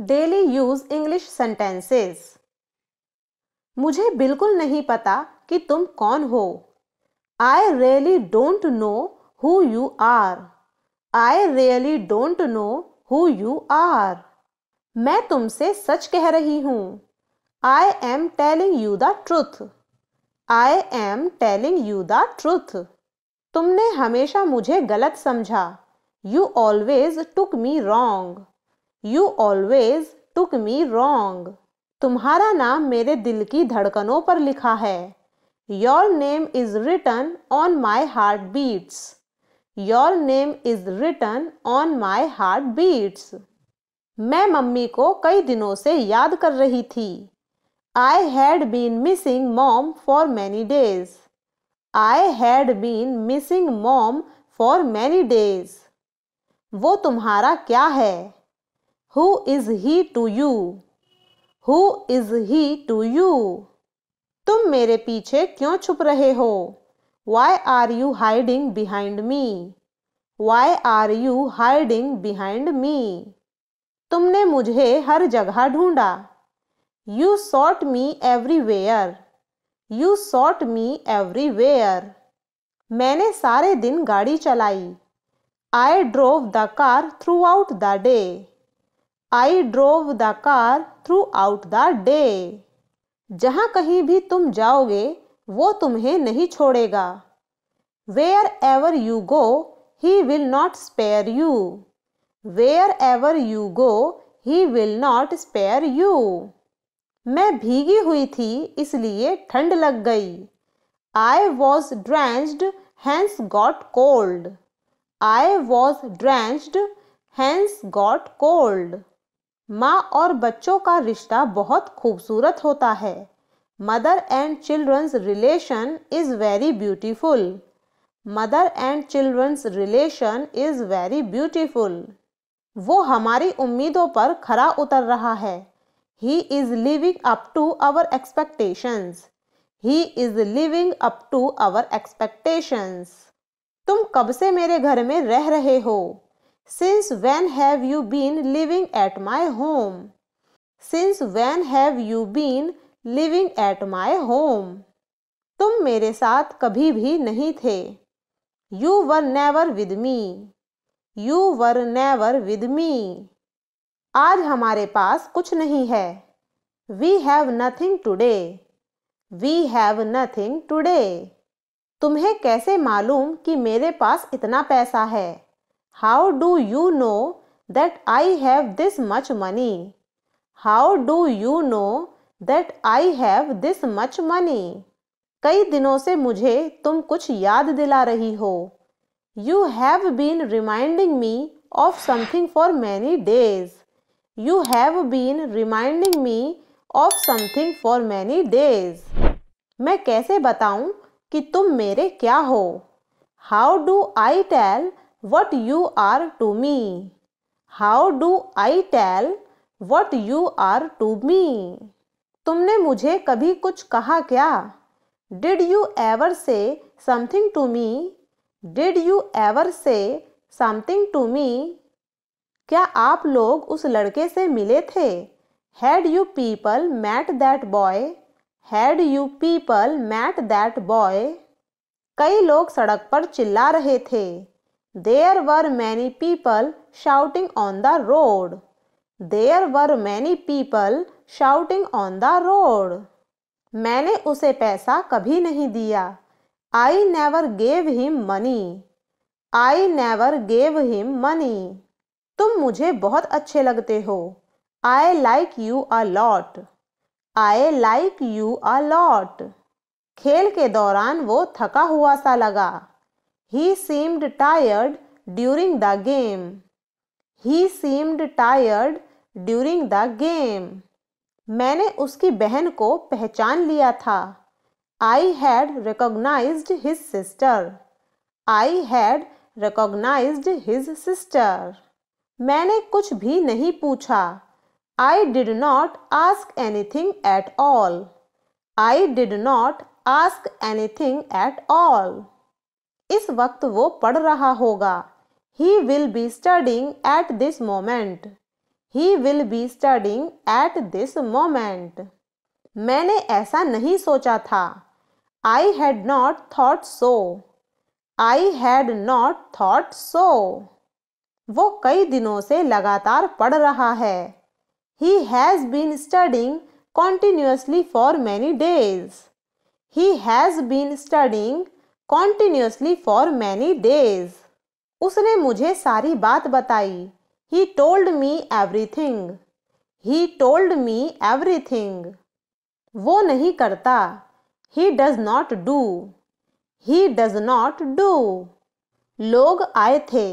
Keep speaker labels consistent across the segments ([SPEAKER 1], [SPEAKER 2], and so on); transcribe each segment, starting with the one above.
[SPEAKER 1] Daily use English sentences मुझे बिल्कुल नहीं पता कि तुम कौन हो I really don't know who you are I really don't know who you are मैं तुमसे सच कह रही हूँ I am telling you the truth I am telling you the truth तुमने हमेशा मुझे गलत समझा you always took me wrong you always took me wrong तुम्हारा नाम मेरे दिल की धड़कनों पर लिखा है your name is written on my heart beats your name is written on my heart beats मैं मम्मी को कई दिनों से याद कर रही थी I had been missing mom for many days I had been missing mom for many days वो तुम्हारा क्या है who is he to you who is he to you तुम मेरे पीछे क्यों छुप रहे हो why are you hiding behind me why are you hiding behind me तुमने मुझे हर जगह ढूंढा you sought me everywhere you sought me everywhere मैंने सारे दिन गाड़ी चलाई I drove the car throughout the day I drove the car throughout the day जहाँ कहीं भी तुम जाओगे वो तुम्हें नहीं छोड़ेगा wherever you go he will not spare you wherever you go he will not spare you मैं भीगी हुई थी इसलिए ठंड लग गई I was drenched hence got cold I was drenched hence got cold माँ और बच्चों का रिश्ता बहुत खूबसूरत होता है mother and childrens relation is very beautiful mother and childrens relation is very beautiful वो हमारी उम्मीदों पर खरा उतर रहा है he is living up to our expectations he is living up to our expectations तुम कब से मेरे घर में रह रहे हो Since when have you been living at my home? Since when have you been living at my home? तुम मेरे साथ कभी भी नहीं थे You were never with me. You were never with me. आज हमारे पास कुछ नहीं है We have nothing today. We have nothing today. तुम्हें कैसे मालूम कि मेरे पास इतना पैसा है how do you know that I have this much money how do you know that I have this much money कई दिनों से मुझे तुम कुछ याद दिला रही हो you have been reminding me of something for many days you have been reminding me of something for many days मैं कैसे बताऊं कि तुम मेरे क्या हो how do I tell what you are to me? How do I tell what you are to me? तुमने मुझे कभी कुछ कहा क्या did you ever say something to me did you ever say something to me क्या आप लोग उस लड़के से मिले थे had you people met that boy had you people met that boy कई लोग सड़क पर चिल्ला रहे थे there were many people shouting on the road there were many people shouting on the road मैंने उसे पैसा कभी नहीं दिया I never gave him money I never gave him money तुम मुझे बहुत अच्छे लगते हो I like you a lot I like you a lot खेल के दौरान वो थका हुआ सा लगा He seemed tired during the game. He seemed tired during the game. मैंने उसकी बहन को पहचान लिया था I had recognise his sister I had recognise his sister मैंने कुछ भी नहीं पूछा I did not ask anything at all I did not ask anything at all इस वक्त वो पढ़ रहा होगा he will be studying at this moment he will be studying at this moment मैंने ऐसा नहीं सोचा था I had not thought so I had not thought so वो कई दिनों से लगातार पढ़ रहा है he has been studying continuously for many days he has been studying continuously for many days उसने मुझे सारी बात बताई he told me everything he told me everything वो नहीं करता he does not do he does not do लोग आए थे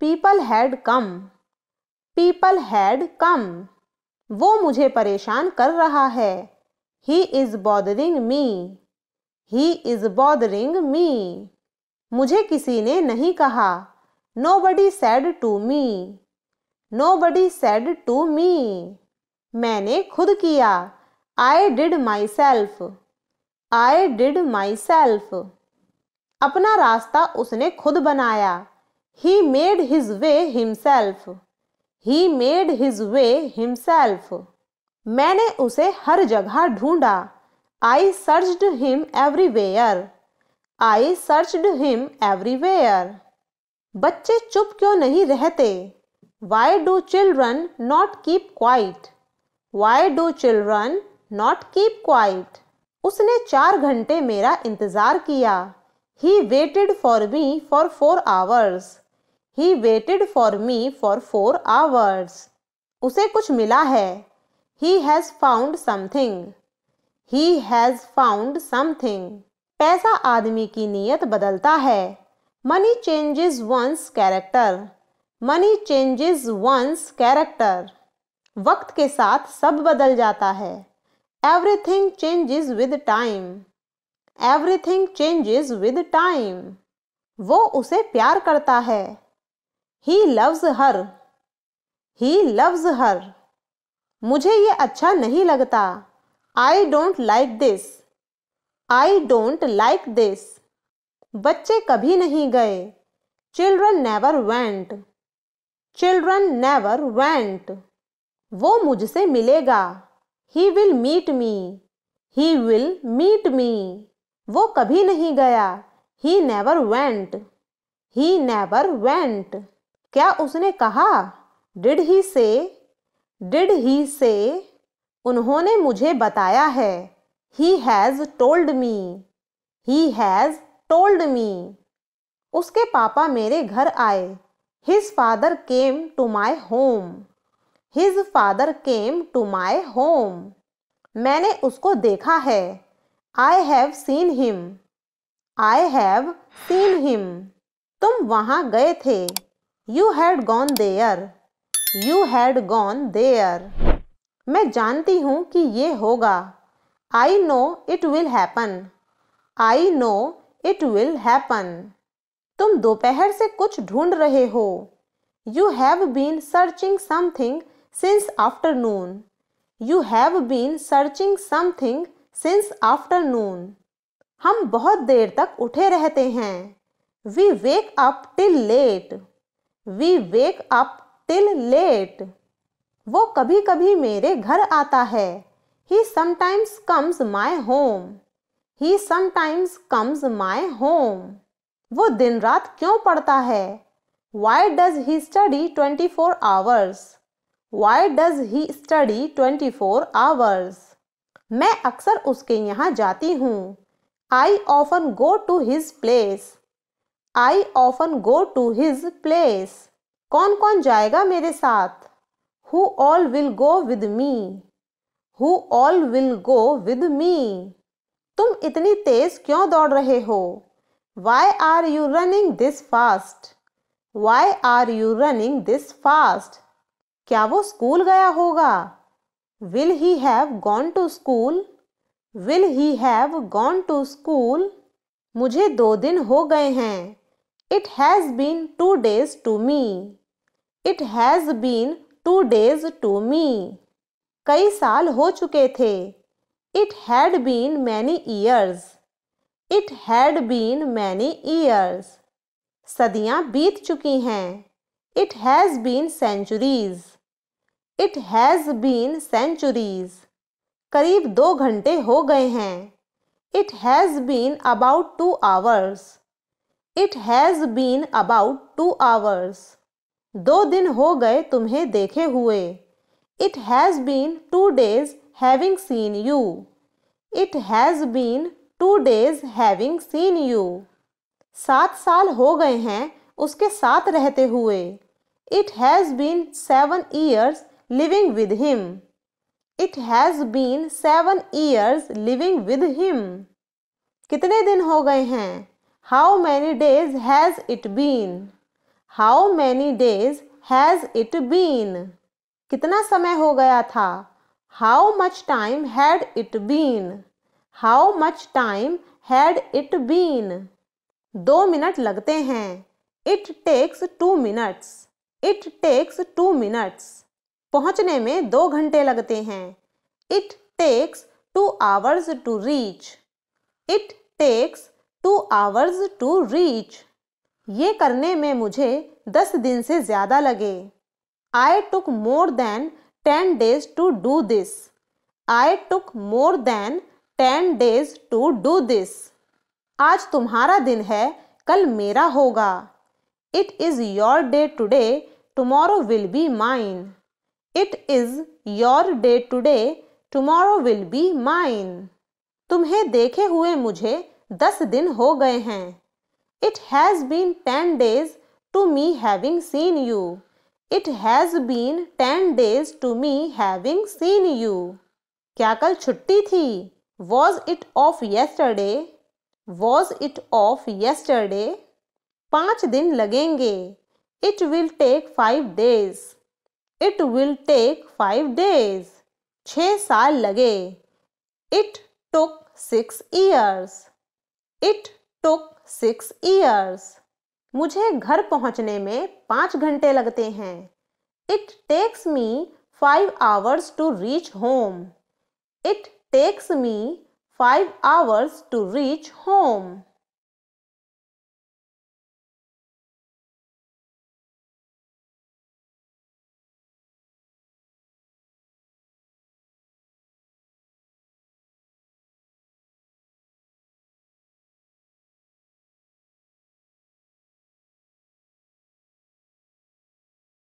[SPEAKER 1] people had come people had come वो मुझे परेशान कर रहा है he is bothering me he is bothering me मुझे किसी ने नहीं कहा nobody said to me nobody said to me मैंने खुद किया I did myself I did myself अपना रास्ता उसने खुद बनाया he made his way himself he made his way himself मैंने उसे हर जगह ढूंढा I searched him everywhere. I searched him everywhere. बच्चे चुप क्यों नहीं रहते Why do children not keep quiet? Why do children not keep quiet? उसने चार घंटे मेरा इंतज़ार किया He waited for me for four hours. He waited for me for four hours. उसे कुछ मिला है He has found something. He has found something पैसा आदमी की नीयत बदलता है money changes one's character money changes one's character वक्त के साथ सब बदल जाता है everything changes with time everything changes with time वो उसे प्यार करता है he loves her he loves her मुझे ये अच्छा नहीं लगता I don't like this I don't like this बच्चे कभी नहीं गए children never went children never went वो मुझसे मिलेगा he will meet me he will meet me वो कभी नहीं गया he never went he never went क्या उसने कहा डिड ही से डिड ही से उन्होंने मुझे बताया है he has told me he has told me उसके पापा मेरे घर आए his father came to my home his father came to my home मैंने उसको देखा है I have seen him I have seen him तुम वहाँ गए थे you had gone there you had gone there मैं जानती हूँ कि ये होगा I know it will happen I know it will happen तुम दोपहर से कुछ ढूंढ रहे हो you have been searching something since afternoon you have been searching something since afternoon हम बहुत देर तक उठे रहते हैं we wake up till late we wake up till late वो कभी कभी मेरे घर आता है he sometimes comes my home he sometimes comes my home वो दिन रात क्यों पढ़ता है why does he study twenty four hours why does he study twenty four hours मैं अक्सर उसके यहाँ जाती हूँ I often go to his place I often go to his place कौन कौन जाएगा मेरे साथ Who all will go with me? Who all will go with me? तुम इतनी तेज क्यों दौड़ रहे हो Why are you running this fast? Why are you running this fast? क्या वो स्कूल गया होगा Will he have gone to school? Will he have gone to school? मुझे दो दिन हो गए हैं It has been two days to me. It has been two days to me कई साल हो चुके थे it had been many years it had been many years सदियाँ बीत चुकी हैं it has been centuries it has been centuries करीब दो घंटे हो गए हैं it has been about two hours it has been about two hours दो दिन हो गए तुम्हें देखे हुए it has been two days having seen you it has been two days having seen you सात साल हो गए हैं उसके साथ रहते हुए it has been seven years living with him it has been seven years living with him कितने दिन हो गए हैं how many days has it been how many days has it been कितना समय हो गया था how much time had it been how much time had it been दो मिनट लगते हैं it takes two minutes it takes two minutes पहुंचने में दो घंटे लगते हैं it takes two hours to reach it takes two hours to reach ये करने में मुझे दस दिन से ज़्यादा लगे I took more than ten days to do this I took more than ten days to do this आज तुम्हारा दिन है कल मेरा होगा it is your day today tomorrow will be mine it is your day today tomorrow will be mine तुम्हें देखे हुए मुझे दस दिन हो गए हैं It has been 10 days to me having seen you. It has been 10 days to me having seen you. क्या कल छुट्टी थी? Was it off yesterday? Was it off yesterday? पांच दिन लगेंगे. It will take 5 days. It will take 5 days. छह साल लगे. It took 6 years. It took six years मुझे घर पहुंचने में पांच घंटे लगते हैं it takes me five hours to reach home it takes me five hours to reach home